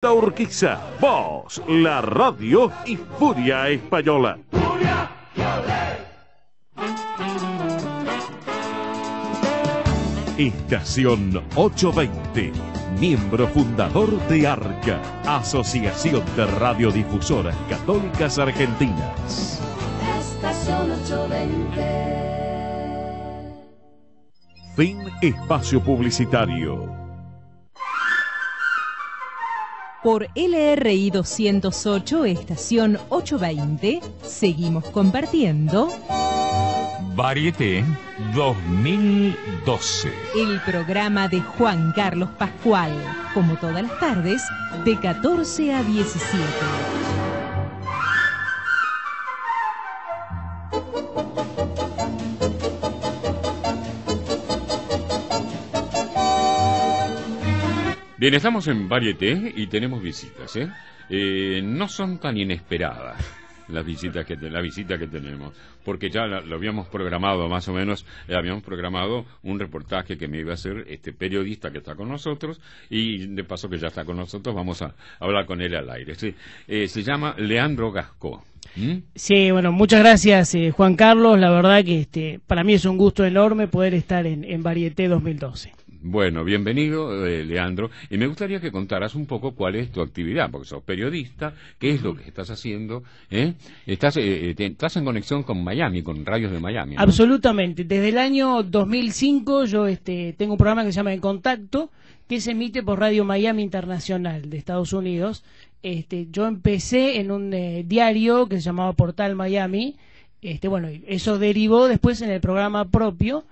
La Urquiza, voz, la radio y furia española. Estación 820, miembro fundador de ARCA, Asociación de Radiodifusoras Católicas Argentinas. Estación 820. Fin espacio publicitario. Por LRI 208, estación 820, seguimos compartiendo. Varieté 2012. El programa de Juan Carlos Pascual, como todas las tardes, de 14 a 17. Bien, estamos en Varieté y tenemos visitas, ¿eh? Eh, no son tan inesperadas las visitas que la visita que tenemos, porque ya lo habíamos programado más o menos, eh, habíamos programado un reportaje que me iba a hacer este periodista que está con nosotros y de paso que ya está con nosotros vamos a hablar con él al aire. se llama Leandro Gasco. Sí, bueno, muchas gracias Juan Carlos, la verdad que este, para mí es un gusto enorme poder estar en, en Varieté 2012. Bueno, bienvenido, eh, Leandro. Y me gustaría que contaras un poco cuál es tu actividad, porque sos periodista, qué es lo que estás haciendo. ¿Eh? Eh, estás, en conexión con Miami, con Radios de Miami. Absolutamente. Desde el año 2005 yo este, tengo un programa que se llama En Contacto, que se emite por Radio Miami Internacional de Estados Unidos. Este, yo empecé en un diario que se llamaba Portal Miami. Este, bueno, eso derivó después en el programa propio,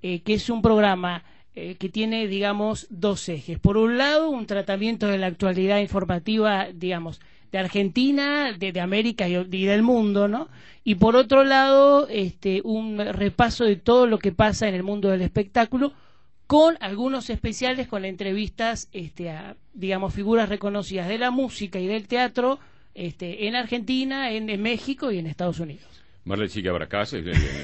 que es un programa eh, que tiene, digamos, dos ejes. Por un lado, un tratamiento de la actualidad informativa, digamos, de Argentina, de, América y, del mundo, ¿no? Y por otro lado, este, un repaso de todo lo que pasa en el mundo del espectáculo, con algunos especiales, con entrevistas, este, a, digamos, figuras reconocidas de la música y del teatro, este, en Argentina, en, México y en Estados Unidos. Marley sigue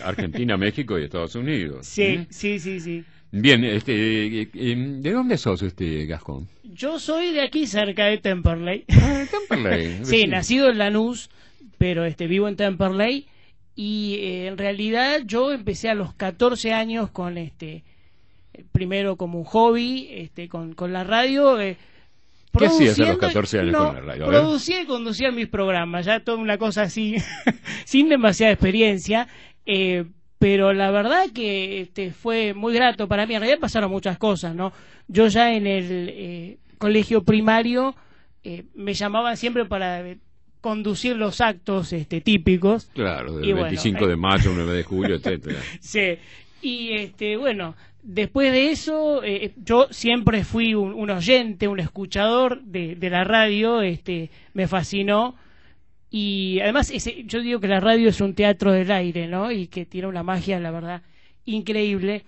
Argentina, México y Estados Unidos. sí, ¿Mm? sí, sí. sí. Bien, este, eh, eh, ¿de dónde sos, este Gascón? Yo soy de aquí, cerca de Temperley. Ah, Temperley. sí, nacido en Lanús, pero este, vivo en Temperley. Y eh, en realidad yo empecé a los 14 años con este, primero como un hobby, este, con, la radio. ¿Qué hacías a los 14 años con la radio? Producía y conducía mis programas, ya toda una cosa así, sin demasiada experiencia. Eh, pero la verdad que este, fue muy grato para mí. En realidad pasaron muchas cosas, ¿no? Yo ya en el eh, colegio primario eh, me llamaban siempre para eh, conducir los actos este, típicos. Claro, del 25 de mayo, 9 de julio, etcétera. sí, y este, bueno, después de eso, yo siempre fui un, oyente, un escuchador de, de la radio, este, me fascinó y además, yo digo que la radio es un teatro del aire, ¿no? Y que tiene una magia, la verdad, increíble.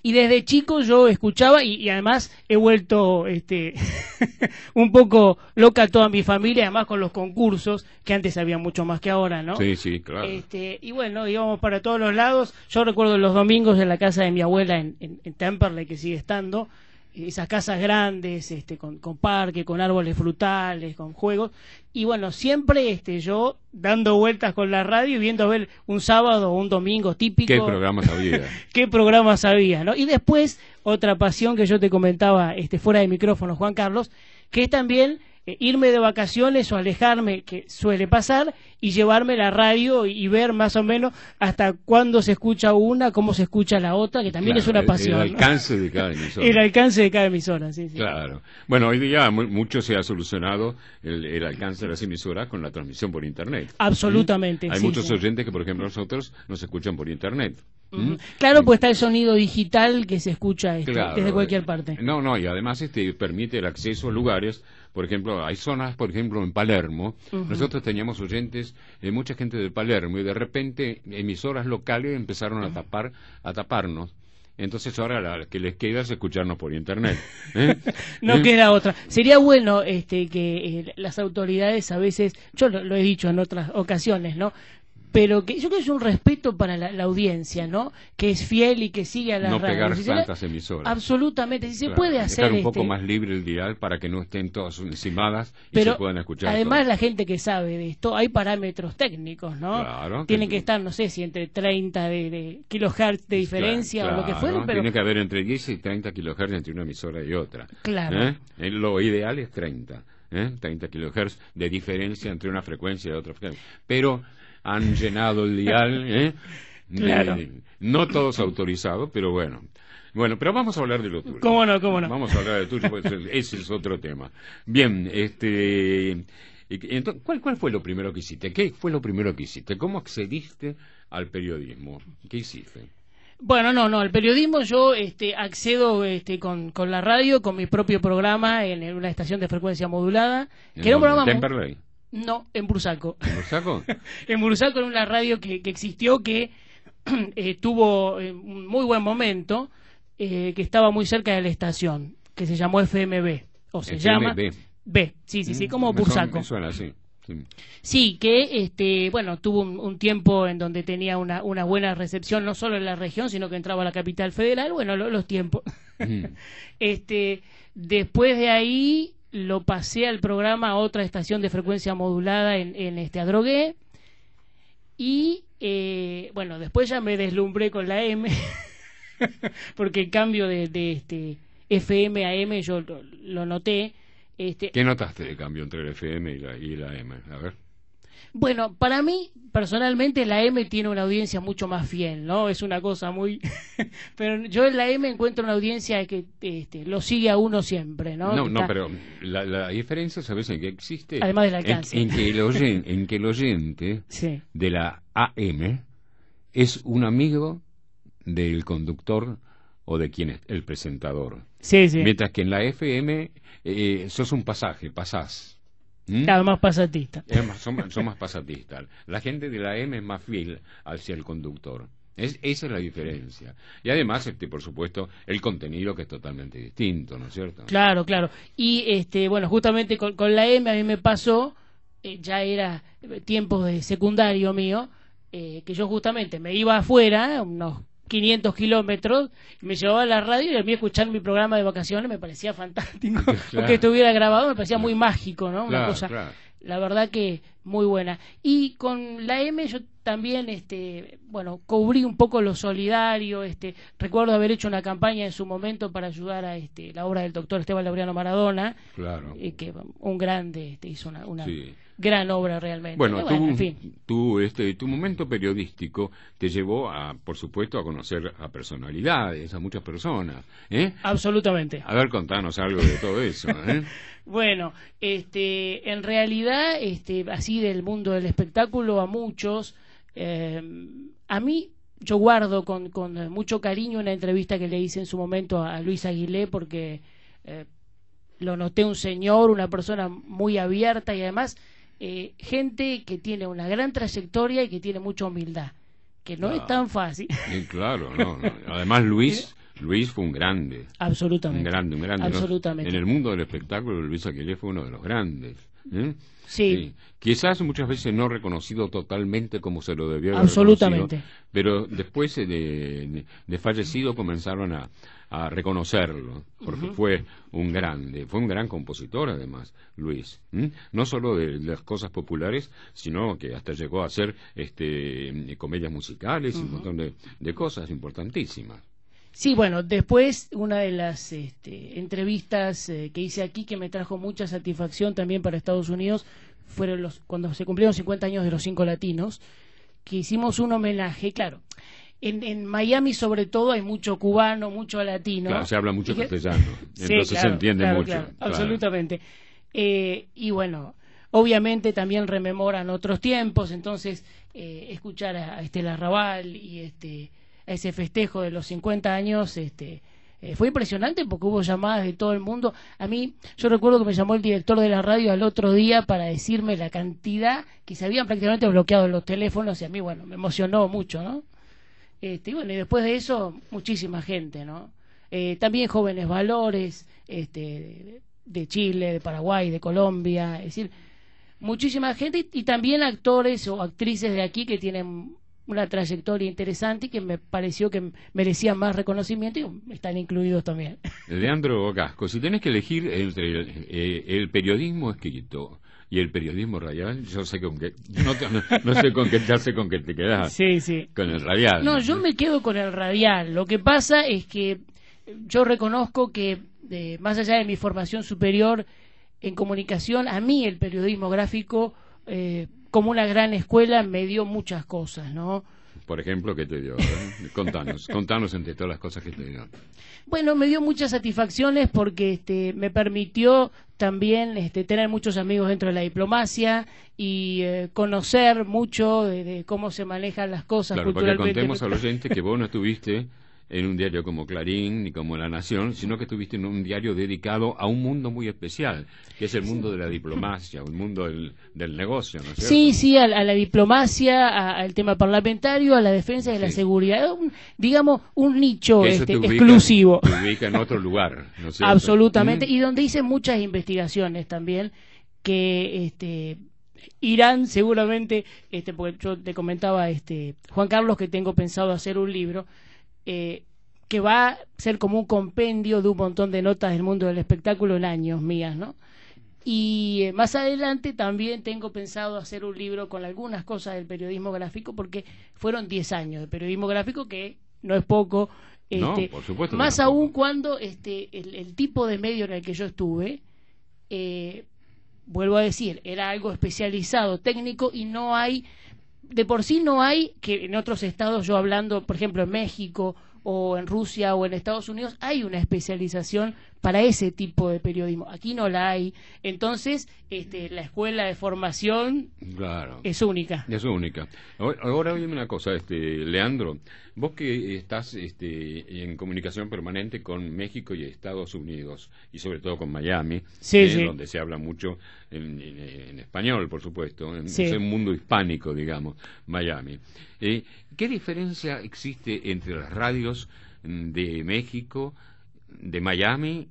Y desde chico yo escuchaba y, además he vuelto este, un poco loca toda mi familia, además con los concursos, que antes había mucho más que ahora, ¿no? Sí, sí, claro. Este, y bueno, íbamos para todos los lados. Yo recuerdo los domingos en la casa de mi abuela en, en, en Temperley, que sigue estando, esas casas grandes, este, con, con parque, con árboles frutales, con juegos. Y bueno, siempre este, yo dando vueltas con la radio y viendo a ver un sábado o un domingo típico. ¿Qué programas había? ¿Qué programas había? ¿no? Y después, otra pasión que yo te comentaba este, fuera de micrófono, Juan Carlos, que es también eh, irme de vacaciones o alejarme, que suele pasar, y llevarme la radio y, ver más o menos hasta cuándo se escucha una, cómo se escucha la otra, que también es una pasión. El, alcance de cada emisora. el alcance de cada emisora, sí, sí. Claro. Bueno, hoy día mucho se ha solucionado el, alcance de las emisoras con la transmisión por Internet. Absolutamente. ¿Mm? ¿Sí? Hay muchos oyentes que, por ejemplo, nosotros nos escuchan por Internet. ¿Mm? Claro, pues está el sonido digital que se escucha este, desde cualquier eh, parte. No, no, y además este permite el acceso a lugares. Por ejemplo, hay zonas, por ejemplo, en Palermo. Nosotros teníamos oyentes, de eh, mucha gente de Palermo, y de repente emisoras locales empezaron a tapar, a taparnos. Entonces ahora la que les queda es escucharnos por internet. ¿eh? no queda otra. Sería bueno este, que las autoridades a veces, yo lo, he dicho en otras ocasiones, ¿no? pero que yo creo que es un respeto para la, audiencia, ¿no? Que es fiel y que sigue a las No pegar tantas emisoras. Absolutamente, si se puede hacer. Dejar un poco este- más libre el dial para que no estén todas encimadas y se puedan escuchar. Además, la gente que sabe de esto, hay parámetros técnicos, ¿no? Claro, Tienen que, estar, no sé si entre 30 de, kilohertz de diferencia o lo que fuera. Pero... Tiene que haber entre 10 y 30 kilohertz entre una emisora y otra. Claro. ¿eh? Eh, lo ideal es 30. ¿eh? 30 kilohertz de diferencia entre una frecuencia y otra frecuencia. Pero han llenado el dial. ¿eh? eh no todos autorizados, pero bueno. Bueno, pero vamos a hablar de lo tuyo. ¿Cómo no, cómo no? Vamos a hablar de tuyo, pues, ese es otro tema. Bien, este... Eh, ¿cuál, ¿Cuál fue lo primero que hiciste? ¿Qué fue lo primero que hiciste? ¿Cómo accediste al periodismo? ¿Qué hiciste? Bueno, no, no, al periodismo yo este, accedo este, con, la radio, con mi propio programa en, una estación de frecuencia modulada. Que no, en Bursaco. ¿En Bursaco? en Bursaco era una radio que, existió que eh, tuvo eh, un muy buen momento, eh, que estaba muy cerca de la estación, que se llamó FMB. O se FMB. llama. B, sí, sí, sí, mm, como Bursaco. suena, sí. Sí. que este, bueno, tuvo un, tiempo en donde tenía una, buena recepción, no solo en la región, sino que entraba a la capital federal, bueno, los tiempos. Mm. este, después de ahí lo pasé al programa a otra estación de frecuencia modulada en, en este Adrogué. Y eh, bueno, después ya me deslumbré con la M, porque el cambio de, este FM a M yo lo, noté. Este, ¿Qué notaste de cambio entre el FM y la, y la M? A ver. Bueno, para mí, personalmente, la M tiene una audiencia mucho más fiel, ¿no? Es una cosa muy... pero yo en la M encuentro una audiencia que este, lo sigue a uno siempre, ¿no? No, no, pero la, diferencia, ¿sabes en qué existe? Además del alcance. En, que, el oyente de la AM es un amigo del conductor o de quien es el presentador. Sí, sí. Mientras que en la FM eh, sos un pasaje, pasás. ¿Mm? más pasatista. son, más pasatistas. La gente de la M es más fiel hacia el conductor. Es, esa es la diferencia. Y además, este, por supuesto, el contenido que es totalmente distinto, ¿no es cierto? Claro, claro. Y este, bueno, justamente con, con la M a mí me pasó, eh, ya era tiempo de secundario mío, eh, que yo justamente me iba afuera, no 500 kilómetros, me llevaba a la radio y a mí escuchar mi programa de vacaciones me parecía fantástico, lo porque estuviera grabado me parecía muy mágico, ¿no? Una cosa, la verdad que muy buena. Y con la M yo también este bueno cubrí un poco lo solidario este recuerdo haber hecho una campaña en su momento para ayudar a este la obra del doctor Esteban Laureano Maradona claro eh, que un grande este, hizo una, gran obra realmente. Bueno, en fin. este, tu momento periodístico te llevó, a, por supuesto, a conocer a personalidades, a muchas personas. ¿eh? Absolutamente. A ver, contanos algo de todo eso. ¿eh? bueno, este, en realidad, este, así del mundo del espectáculo a muchos, eh, a mí yo guardo con, mucho cariño una entrevista que le hice en su momento a Luis Aguilé porque... Eh, lo noté un señor, una persona muy abierta y además eh, gente que tiene una gran trayectoria y que tiene mucha humildad, que no, es tan fácil. claro, además Luis... Luis fue un grande. Absolutamente. Un grande, un grande. En el mundo del espectáculo, Luis Aquilé fue uno de los grandes. ¿eh? Sí. Quizás muchas veces no reconocido totalmente como se lo debió haber Absolutamente. Pero después de, de fallecido comenzaron a, a reconocerlo, porque fue un grande, fue un gran compositor además, Luis, no solo de, las cosas populares, sino que hasta llegó a hacer este, comedias musicales, y un montón de, cosas importantísimas. Sí, bueno, después una de las este, entrevistas eh, que hice aquí que me trajo mucha satisfacción también para Estados Unidos fueron los cuando se cumplieron 50 años de los cinco latinos, que hicimos un homenaje, claro en, Miami sobre todo hay mucho cubano, mucho latino. Claro, se habla mucho castellano, entonces se entiende mucho. Absolutamente. Eh, y bueno, obviamente también rememoran otros tiempos, entonces eh, escuchar a, Estela Raval y este, a ese festejo de los 50 años, este, eh, fue impresionante porque hubo llamadas de todo el mundo. A mí, yo recuerdo que me llamó el director de la radio al otro día para decirme la cantidad que se habían prácticamente bloqueado los teléfonos y a mí, bueno, me emocionó mucho, ¿no? Este, y bueno, y después de eso, muchísima gente, ¿no? Eh, también jóvenes valores, este, de Chile, de Paraguay, de Colombia, es decir, muchísima gente y, también actores o actrices de aquí que tienen una trayectoria interesante y que me pareció que merecían más reconocimiento y están incluidos también. Leandro Casco, si tenés que elegir entre el, eh, el periodismo escrito, y el periodismo radial, yo sé con qué, no, sé con qué, ya sé con qué te quedas. Sí, sí. Con el radial. No, yo me quedo con el radial. Lo que pasa es que yo reconozco que, eh, más allá de mi formación superior en comunicación, a mí el periodismo gráfico, eh, como una gran escuela, me dio muchas cosas, ¿no? por ejemplo, ¿qué te dio? ¿eh? Contanos, contanos entre todas las cosas que te dio. Bueno, me dio muchas satisfacciones porque este, me permitió también este, tener muchos amigos dentro de la diplomacia y eh, conocer mucho de, cómo se manejan las cosas. Claro, porque contemos al oyente que vos no estuviste en un diario como Clarín ni como La Nación, sino que estuviste en un diario dedicado a un mundo muy especial, que es el mundo de la diplomacia, un mundo del, negocio, Sí, sí, a, la diplomacia, al tema parlamentario, a la defensa de a la seguridad, digamos, un nicho este, exclusivo. Se ubica en otro lugar, ¿no es Absolutamente, mm. y donde hice muchas investigaciones también que... Este, Irán seguramente, este, porque yo te comentaba, este, Juan Carlos, que tengo pensado hacer un libro eh, que va a ser como un compendio de un montón de notas del mundo del espectáculo en años mías, ¿no? Y eh, más adelante también tengo pensado hacer un libro con algunas cosas del periodismo gráfico, porque fueron 10 años de periodismo gráfico, que no es poco. Este, más aún cuando este, el, tipo de medio en el que yo estuve, eh, vuelvo a decir, era algo especializado, técnico, y no hay de por sí no hay, que en otros estados, yo hablando, por ejemplo, en México o en Rusia o en Estados Unidos hay una especialización para ese tipo de periodismo. Aquí no la hay. Entonces, este, la escuela de formación es única. Es única. Ahora, ahora una cosa, este, Leandro, vos que estás este, en comunicación permanente con México y Estados Unidos, y sobre todo con Miami, donde se habla mucho en, español, por supuesto, en, el mundo hispánico, digamos, Miami. Eh, ¿Qué diferencia existe entre las radios mm, de México, de Miami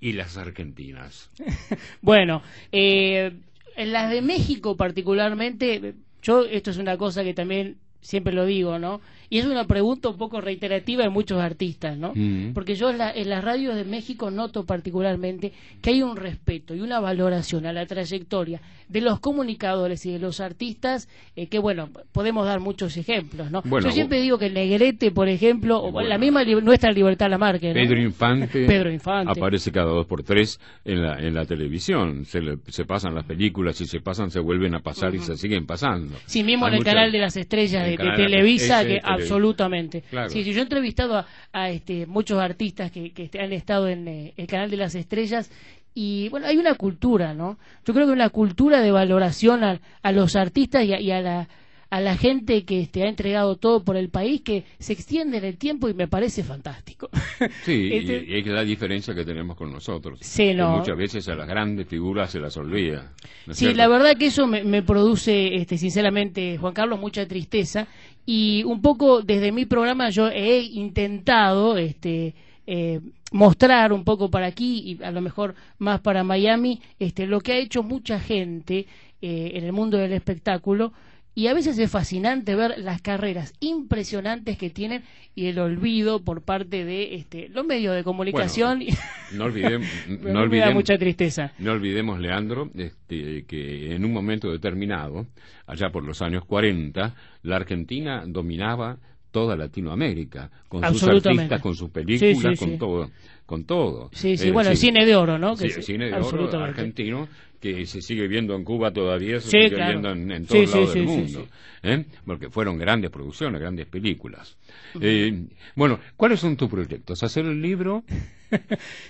y las argentinas? bueno, eh, en las de México particularmente, yo esto es una cosa que también siempre lo digo, ¿no? Y es una pregunta un poco reiterativa en muchos artistas, ¿no? Mm. Porque yo en, las radios de México noto particularmente que hay un respeto y una valoración a la trayectoria de los comunicadores y de los artistas, eh, que bueno, podemos dar muchos ejemplos, ¿no? yo siempre digo que Negrete, por ejemplo, o la misma nuestra Libertad la ¿no? Pedro Infante. Pedro Infante. Aparece cada dos por tres en la, en la televisión. Se, pasan las películas y se pasan, se vuelven a pasar y se siguen pasando. Sí, mismo en el canal de las estrellas de, Televisa, que Absolutamente. Sí, yo he entrevistado a, este, muchos artistas que, este, han estado en eh, el canal de las estrellas y bueno, hay una cultura, ¿no? Yo creo que una cultura de valoración a, los artistas y a, y a la a la gente que este, ha entregado todo por el país, que se extiende en el tiempo y me parece fantástico. Sí, y este es la diferencia que tenemos con nosotros. Muchas veces a las grandes figuras se las olvida. sí, la verdad que eso me, produce, este, sinceramente, Juan Carlos, mucha tristeza. Y un poco desde mi programa yo he intentado... Este, eh, mostrar un poco para aquí y a lo mejor más para Miami este, lo que ha hecho mucha gente eh, en el mundo del espectáculo y a veces es fascinante ver las carreras impresionantes que tienen y el olvido por parte de este, los medios de comunicación. no olvidemos, no olvidemos, Leandro, este, que en un momento determinado, allá por los años 40, la Argentina dominaba toda Latinoamérica, con sus artistas, con sus películas, con todo con todo. Sí, sí, bueno, el cine de oro, ¿no? Que sí, cine de oro argentino que se sigue viendo en Cuba todavía, se sigue viendo en, en todos del mundo, ¿eh? porque fueron grandes producciones, grandes películas. Eh, bueno, ¿cuáles son tus proyectos? ¿Hacer el libro? Mm.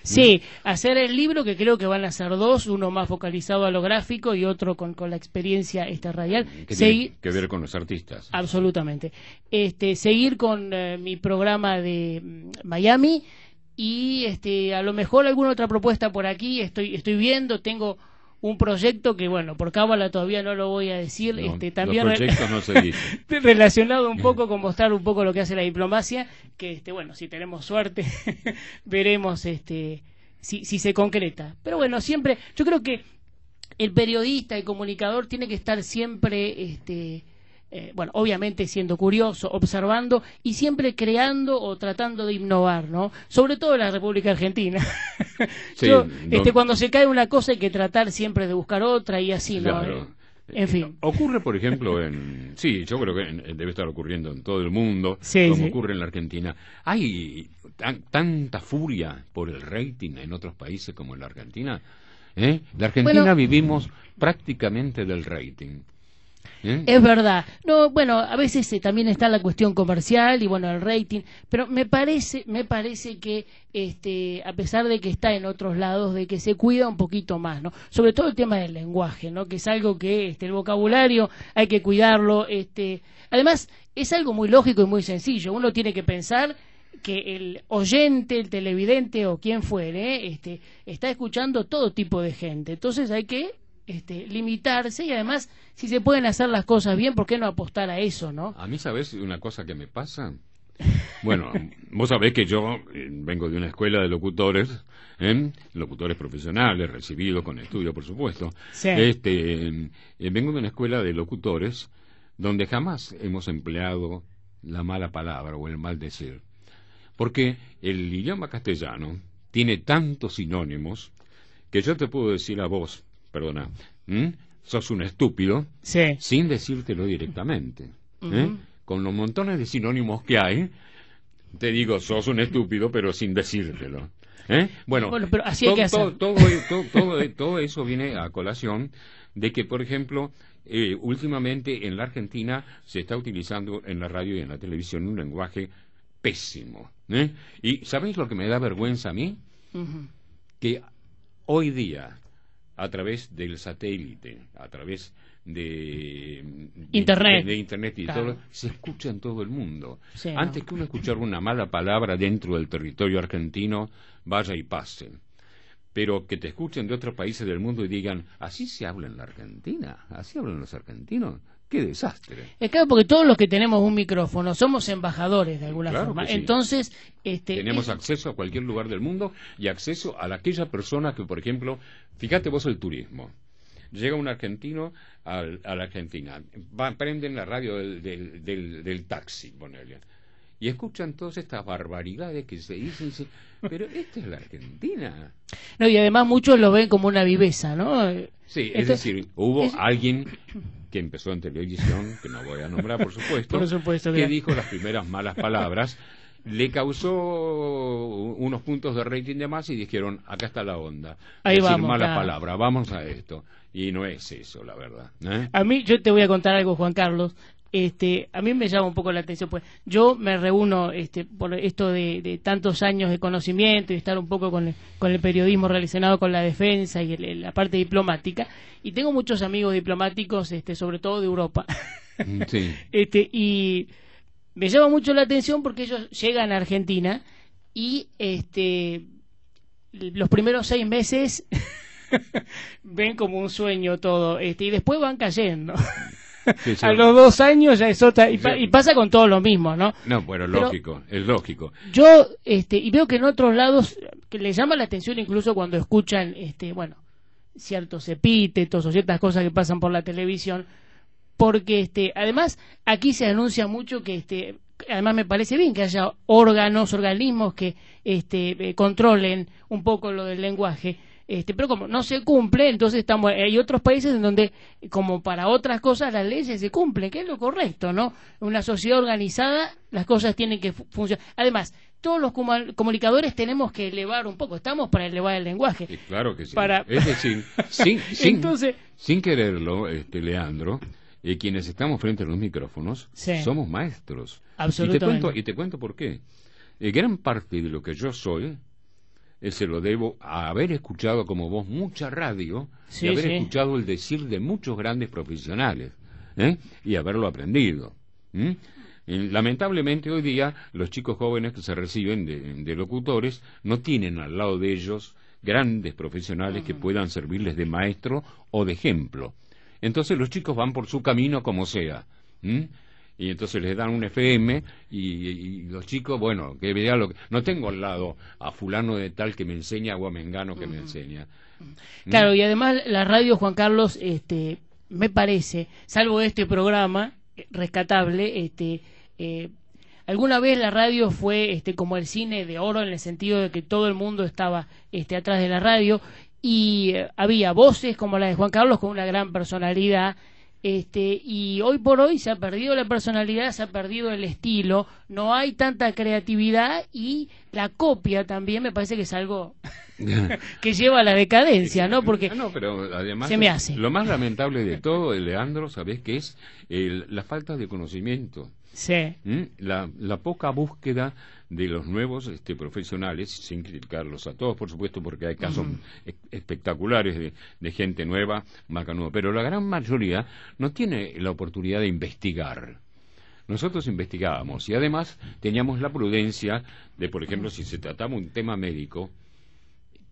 sí, hacer el libro que creo que van a ser dos, uno más focalizado a lo gráfico y otro con, la experiencia esta radial. Mm, que que ver con los artistas. Absolutamente. Este, seguir con eh, mi programa de mm, Miami y este, a lo mejor alguna otra propuesta por aquí, estoy, estoy viendo, tengo un proyecto que bueno, por cábala todavía no lo voy a decir, este también relacionado un poco con mostrar un poco lo que hace la diplomacia, que este bueno, si tenemos suerte veremos este si, se concreta. Pero bueno, siempre yo creo que el periodista, el comunicador tiene que estar siempre este eh, bueno, obviamente siendo curioso, observando y siempre creando o tratando de innovar, ¿no? Sobre todo en la República Argentina. Este, cuando se cae una cosa hay que tratar siempre de buscar otra y así, ¿no? Eh, en fin. Ocurre, por ejemplo, en. Sí, yo creo que debe estar ocurriendo en todo el mundo, como ocurre en la Argentina. Hay tanta furia por el rating en otros países como en la Argentina. ¿eh? La Argentina vivimos prácticamente del rating. ¿Mm? Es verdad. No, bueno, a veces eh, también está la cuestión comercial y bueno, el rating, pero me parece, me parece que este, a pesar de que está en otros lados, de que se cuida un poquito más, ¿no? Sobre todo el tema del lenguaje, ¿no? Que es algo que este, el vocabulario hay que cuidarlo, este, además es algo muy lógico y muy sencillo. Uno tiene que pensar que el oyente, el televidente o quien fuere, este, está escuchando todo tipo de gente. Entonces hay que este, limitarse y además, si se pueden hacer las cosas bien, ¿por qué no apostar a eso, no? A mí, ¿sabes una cosa que me pasa? Bueno, vos sabés que yo eh, vengo de una escuela de locutores, ¿eh? locutores profesionales, recibidos con estudio, por supuesto. Este, eh, vengo de una escuela de locutores donde jamás hemos empleado la mala palabra o el mal decir. Porque el idioma castellano tiene tantos sinónimos que yo te puedo decir a vos, perdona, ¿Mm? sos un estúpido, sin decírtelo directamente. ¿eh? Con los montones de sinónimos que hay, te digo, sos un estúpido, pero sin decírtelo. Bueno, todo, Todo, eso viene a colación de que, por ejemplo, eh, últimamente en la Argentina se está utilizando en la radio y en la televisión un lenguaje pésimo. ¿eh? ¿Y sabéis lo que me da vergüenza a mí? Que hoy día a través del satélite, a través de Internet, y todo, se escucha en todo el mundo. Antes que uno escuchar una mala palabra dentro del territorio argentino, vaya y pase. Pero que te escuchen de otros países del mundo y digan, así se habla en la Argentina, así hablan los argentinos, Qué desastre. Es claro, porque todos los que tenemos un micrófono somos embajadores de alguna forma. Entonces, este, tenemos acceso a cualquier lugar del mundo y acceso a aquella persona que, por ejemplo, fíjate vos el turismo. Llega un argentino a la Argentina, prenden la radio del, del, taxi, y escuchan todas estas barbaridades que se dicen, pero esta es la Argentina. No, y además muchos lo ven como una viveza, ¿no? Sí, es decir, hubo alguien que empezó en televisión, que no voy a nombrar, por supuesto, que dijo las primeras malas palabras, le causó unos puntos de rating de más y dijeron, acá está la onda. Ahí decir vamos, palabras, vamos a esto. Y no es eso, la verdad. ¿eh? A mí, yo te voy a contar algo, Juan Carlos este, a mí me llama un poco la atención. Pues yo me reúno este, por esto de, tantos años de conocimiento y estar un poco con el, periodismo relacionado con la defensa y la parte diplomática. Y tengo muchos amigos diplomáticos, este, sobre todo de Europa. Mm, este, y me llama mucho la atención porque ellos llegan a Argentina y este, los primeros seis meses ven como un sueño todo este, y después van cayendo. a los dos años ya es otra. Y, y pasa con todo lo mismo, ¿no? No, bueno, lógico, es lógico. Yo, este, y veo que en otros lados, que les llama la atención incluso cuando escuchan, este, bueno, ciertos epítetos o ciertas cosas que pasan por la televisión, porque, este, además, aquí se anuncia mucho que, este, además me parece bien que haya órganos, organismos que, este, eh, controlen un poco lo del lenguaje este, pero como no se cumple, entonces estamos, hay otros países en donde, como para otras cosas, las leyes se cumplen, que es lo correcto, ¿no? Una sociedad organizada, las cosas tienen que funcionar. Además, todos los comunicadores tenemos que elevar un poco, estamos para elevar el lenguaje. claro que sí. Para... Es decir, sin, Entonces... sin quererlo, este, Leandro, eh, quienes estamos frente a los micrófonos somos maestros. Absolutamente. Y te cuento, y te cuento por qué. Eh, gran parte de lo que yo soy se lo debo a haber escuchado como vos mucha radio y haber escuchado el decir de muchos grandes profesionales ¿eh? y haberlo aprendido. Lamentablemente hoy día los chicos jóvenes que se reciben de, locutores no tienen al lado de ellos grandes profesionales que puedan servirles de maestro o de ejemplo. Entonces los chicos van por su camino como sea y entonces les dan un FM y, los chicos, bueno, que vean lo que... No tengo al lado a fulano de tal que me enseña o a Mengano que me enseña. Mm. Claro, y además la radio, Juan Carlos, este, me parece, salvo este programa eh, rescatable, este, eh, alguna vez la radio fue este, como el cine de oro en el sentido de que todo el mundo estaba este, atrás de la radio y eh, había voces como la de Juan Carlos con una gran personalidad este, y hoy por hoy se ha perdido la personalidad, se ha perdido el estilo, no hay tanta creatividad y la copia también me parece que es algo que lleva a la decadencia, ¿no? Porque ah, se me hace. lo más lamentable de todo, Leandro, sabes que es la falta de conocimiento ¿Mm? La, poca búsqueda de los nuevos este, profesionales, sin criticarlos a todos, por supuesto, porque hay casos e-, espectaculares de, gente nueva, nueva pero la gran mayoría no tiene la oportunidad de investigar. Nosotros investigábamos y además teníamos la prudencia de, por ejemplo, si se trataba un tema médico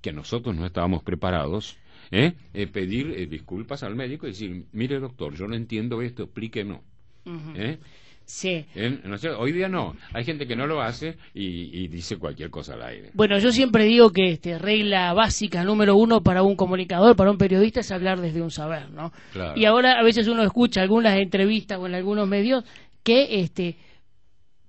que nosotros no estábamos preparados, ¿eh? eh pedir eh, disculpas al médico y decir, mire doctor, yo no entiendo esto, explíquenos. Sí. hoy día no. Hay gente que no lo hace y, dice cualquier cosa al aire. Bueno, yo siempre digo que este, regla básica número uno para un comunicador, para un periodista, es hablar desde un saber, Y ahora a veces uno escucha algunas entrevistas o en algunos medios que este,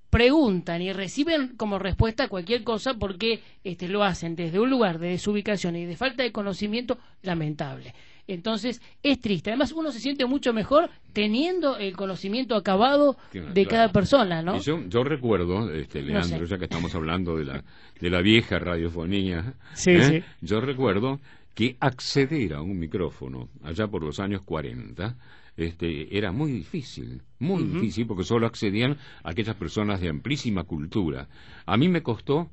preguntan y reciben como respuesta cualquier cosa porque este, lo hacen desde un lugar de desubicación y de falta de conocimiento lamentable. Entonces es triste. Además uno se siente mucho mejor teniendo el conocimiento acabado de cada persona, ¿no? Yo, recuerdo, este, Leandro, ya que estamos hablando de la, de la vieja radiofonía, ¿eh? sí, yo recuerdo que acceder a un micrófono allá por los años 40 este, era muy difícil, muy difícil, porque solo accedían aquellas personas de amplísima cultura. A mí me costó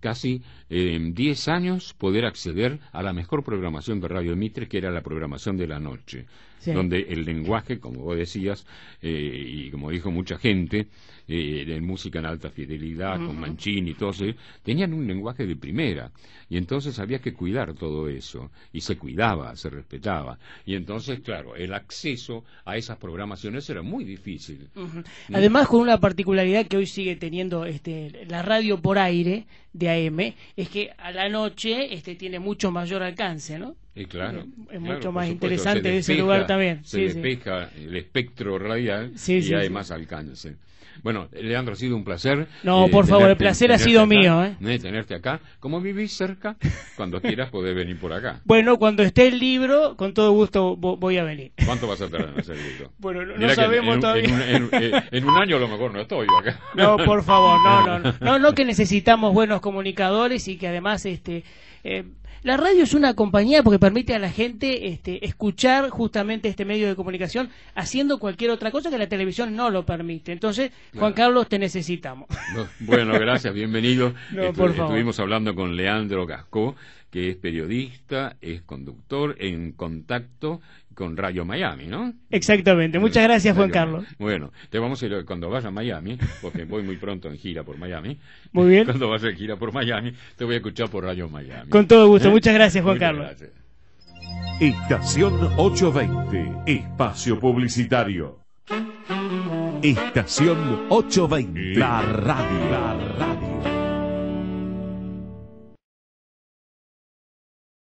casi 10 em, años poder acceder a la mejor programación de Radio Mitre, que era la programación de la noche donde el lenguaje, como vos decías, eh, y como dijo mucha gente, eh, de música en alta fidelidad, con manchín y todo eso, tenían un lenguaje de primera. Y entonces había que cuidar todo eso. Y se cuidaba, se respetaba. Y entonces, claro, el acceso a esas programaciones era muy difícil. Mm. Además, con una particularidad que hoy sigue teniendo este, la radio por aire de AM, es que a la noche este, tiene mucho mayor alcance, ¿no? Y claro, eh, es, mucho más interesante de ese lugar también. Se despeja el espectro radial y hay más alcance. Bueno, Leandro, ha sido un placer. No, eh, por favor, el placer ha sido mío. ¿eh? ¿eh? tenerte acá. Como vivís cerca, cuando quieras podés venir por acá. Bueno, cuando esté el libro, con todo gusto voy a venir. ¿Cuánto vas a tardar en hacer el libro? Bueno, no, sabemos todavía. En un, año a lo mejor no estoy acá. No, por favor, no, no, no, no, no que necesitamos buenos comunicadores y que además este la radio es una compañía porque permite a la gente este, escuchar justamente este medio de comunicación haciendo cualquier otra cosa que la televisión no lo permite. Entonces, Juan Carlos, te necesitamos. bueno, gracias, bienvenido. Estuvimos hablando con Leandro Gascó, que es periodista, es conductor en contacto con Radio Miami, ¿no? Exactamente. Muchas gracias, Juan Carlos. Bueno, te vamos a ir cuando vayas a Miami, porque voy muy pronto en gira por Miami. Muy bien. Cuando vas en gira por Miami, te voy a escuchar por Radio Miami. Con todo gusto. ¿Eh? Muchas gracias, Juan Carlos. Gracias. Estación 820, espacio publicitario. Estación 820, la radio, la radio.